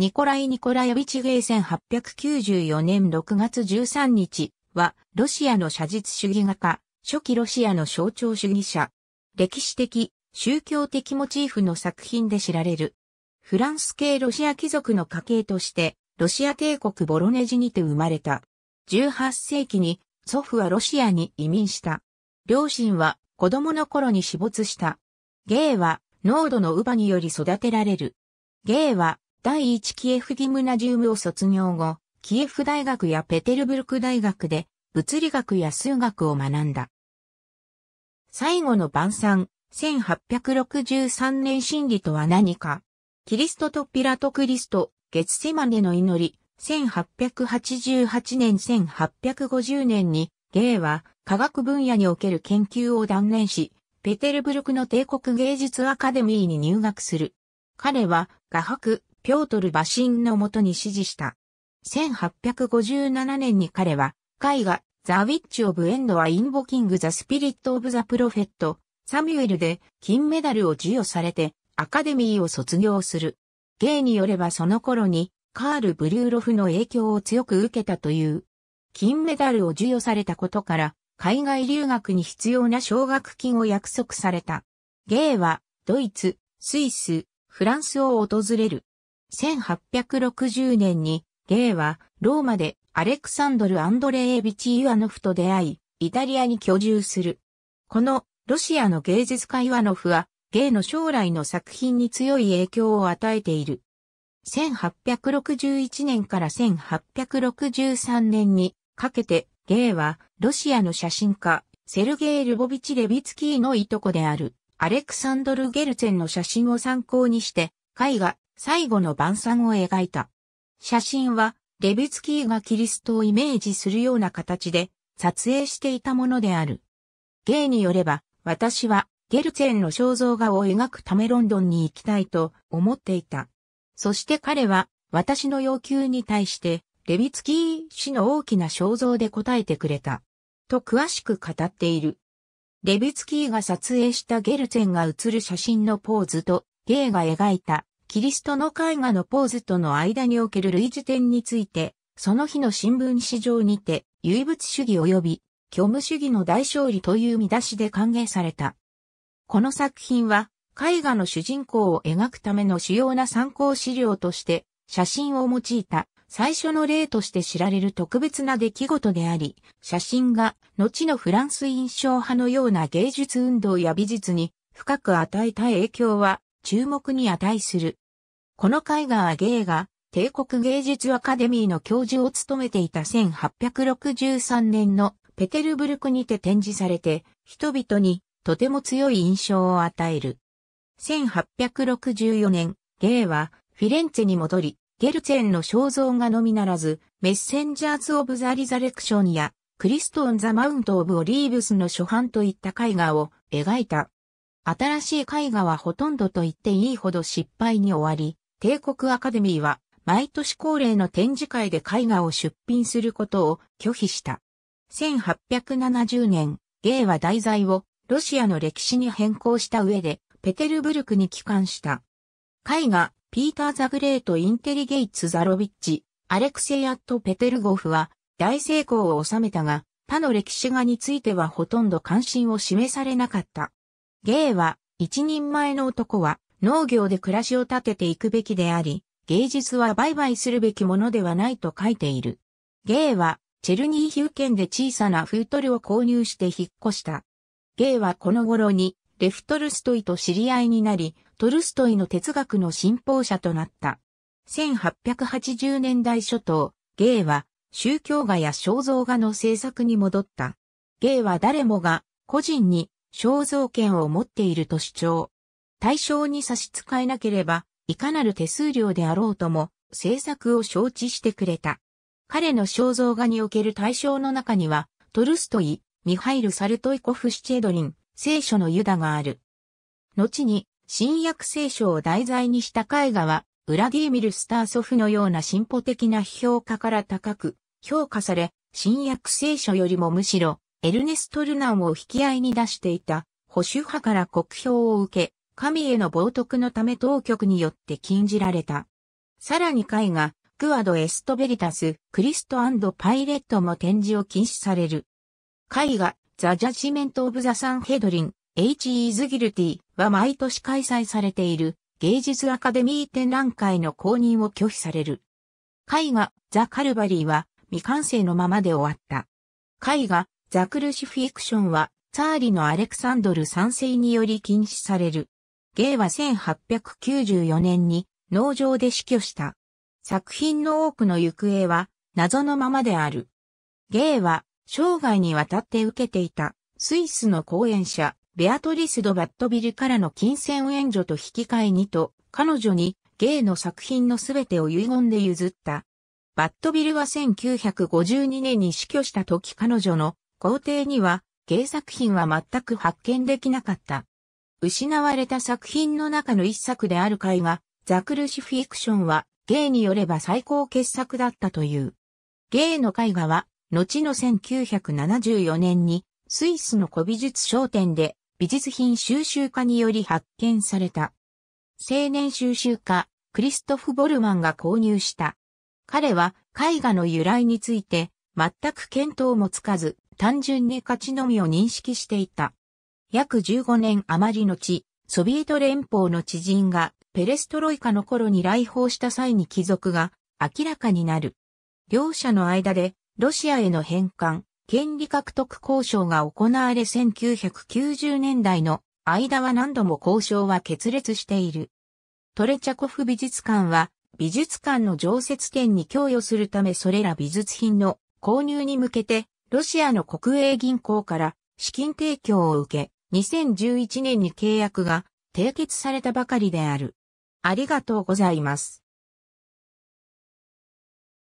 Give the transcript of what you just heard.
ニコライ・ニコラエビチゲイ1894年6月13日は、ロシアの写実主義画家、初期ロシアの象徴主義者、歴史的、宗教的モチーフの作品で知られる。フランス系ロシア貴族の家系として、ロシア帝国ボロネジにて生まれた。18世紀に、祖父はロシアに移民した。両親は子供の頃に死没した。ゲイは、濃度の乳母により育てられる。ゲイは、第一キエフギムナジウムを卒業後、キエフ大学やペテルブルク大学で物理学や数学を学んだ。最後の晩餐、1863年真理とは何か。キリストとピラトクリスト、月セマネの祈り、1888年1850年に、ゲイは科学分野における研究を断念し、ペテルブルクの帝国芸術アカデミーに入学する。彼は画伯、ピョートル・バシンのもとに指示した。1857年に彼は、絵画、ザ・ウィッチ・オブ・エンド・はインボキング・ザ・スピリット・オブ・ザ・プロフェット、サミュエルで金メダルを授与されて、アカデミーを卒業する。芸によればその頃に、カール・ブリューロフの影響を強く受けたという。金メダルを授与されたことから、海外留学に必要な奨学金を約束された。ゲイは、ドイツ、スイス、フランスを訪れる。1860年に、ゲイは、ローマでアレクサンドル・アンドレービチ・イワノフと出会い、イタリアに居住する。この、ロシアの芸術家イワノフは、ゲイの将来の作品に強い影響を与えている。1861年から1863年にかけて、ゲイは、ロシアの写真家、セルゲイ・ルボビチ・レビツキーのいとこである、アレクサンドル・ゲルツェンの写真を参考にして、絵画、最後の晩餐を描いた。写真は、レビツキーがキリストをイメージするような形で撮影していたものである。ゲイによれば、私はゲルツェンの肖像画を描くためロンドンに行きたいと思っていた。そして彼は私の要求に対してレビツキー氏の大きな肖像で答えてくれた。と詳しく語っている。レビツキーが撮影したゲルツェンが写る写真のポーズとゲイが描いたキリストの絵画のポーズとの間における類似点について、その日の新聞史上にて、唯物主義及び虚無主義の大勝利という見出しで歓迎された。この作品は、絵画の主人公を描くための主要な参考資料として、写真を用いた最初の例として知られる特別な出来事であり、写真が後のフランス印象派のような芸術運動や美術に深く与えた影響は注目に値する。この絵画は芸が帝国芸術アカデミーの教授を務めていた1863年のペテルブルクにて展示されて人々にとても強い印象を与える。1864年、芸はフィレンツェに戻り、ゲルツェンの肖像画のみならず、メッセンジャーズ・オブ・ザ・リザレクションや、クリスト・オン・ザ・マウント・オブ・オリーブスの初版といった絵画を描いた。新しい絵画はほとんどと言っていいほど失敗に終わり、帝国アカデミーは毎年恒例の展示会で絵画を出品することを拒否した。1870年、芸は題材をロシアの歴史に変更した上で、ペテルブルクに帰還した。絵画、ピーター・ザ・グレート・インテリゲイツ・ザロビッチ、アレクセイアット・ペテルゴフは大成功を収めたが、他の歴史画についてはほとんど関心を示されなかった。芸は、一人前の男は、農業で暮らしを立てていくべきであり、芸術は売買するべきものではないと書いている。芸は、チェルニーヒウ県で小さなフートルを購入して引っ越した。芸はこの頃に、レフトルストイと知り合いになり、トルストイの哲学の信奉者となった。1880年代初頭、芸は宗教画や肖像画の制作に戻った。芸は誰もが個人に肖像権を持っていると主張。対象に差し支えなければ、いかなる手数料であろうとも、政策を承知してくれた。彼の肖像画における対象の中には、トルストイ、ミハイル・サルトイコフ・シチェドリン、聖書のユダがある。後に、新約聖書を題材にした絵画は、ウラディーミル・スターソフのような進歩的な批評家から高く評価され、新約聖書よりもむしろエルネスト・ルナンを引き合いに出していた保守派から国評を受け、神への冒涜のため当局によって禁じられた。さらに絵画、クアド・エスト・ベリタス、クリスト・パイレットも展示を禁止される。絵画、ザ・ジャジメント・オブ・ザ・サンヘドリン、H. イズ・ギルティは毎年開催されている芸術アカデミー展覧会の公認を拒否される。絵画、ザ・カルバリーは未完成のままで終わった。絵画、ザクルシフィクションは、ツァーリのアレクサンドル3世により禁止される。芸は1894年に農場で死去した。作品の多くの行方は謎のままである。芸は生涯にわたって受けていたスイスの講演者ベアトリス・ド・バットビルからの金銭援助と引き換えにと彼女に芸の作品のすべてを遺言で譲った。バットビルは1952年に死去した時彼女の皇帝には、芸作品は全く発見できなかった。失われた作品の中の一作である絵画、ザクルシフィクションは、芸によれば最高傑作だったという。芸の絵画は、後の1974年に、スイスの古美術商店で、美術品収集家により発見された。青年収集家、クリストフ・ボルマンが購入した。彼は、絵画の由来について、全く見当もつかず、単純に勝ちのみを認識していた。約15年余り後、ソビエト連邦の知人がペレストロイカの頃に来訪した際に帰属が明らかになる。両者の間でロシアへの返還、権利獲得交渉が行われ1990年代の間は何度も交渉は決裂している。トレチャコフ美術館は美術館の常設展に供与するためそれら美術品の購入に向けてロシアの国営銀行から資金提供を受け、2011年に契約が締結されたばかりである。ありがとうございます。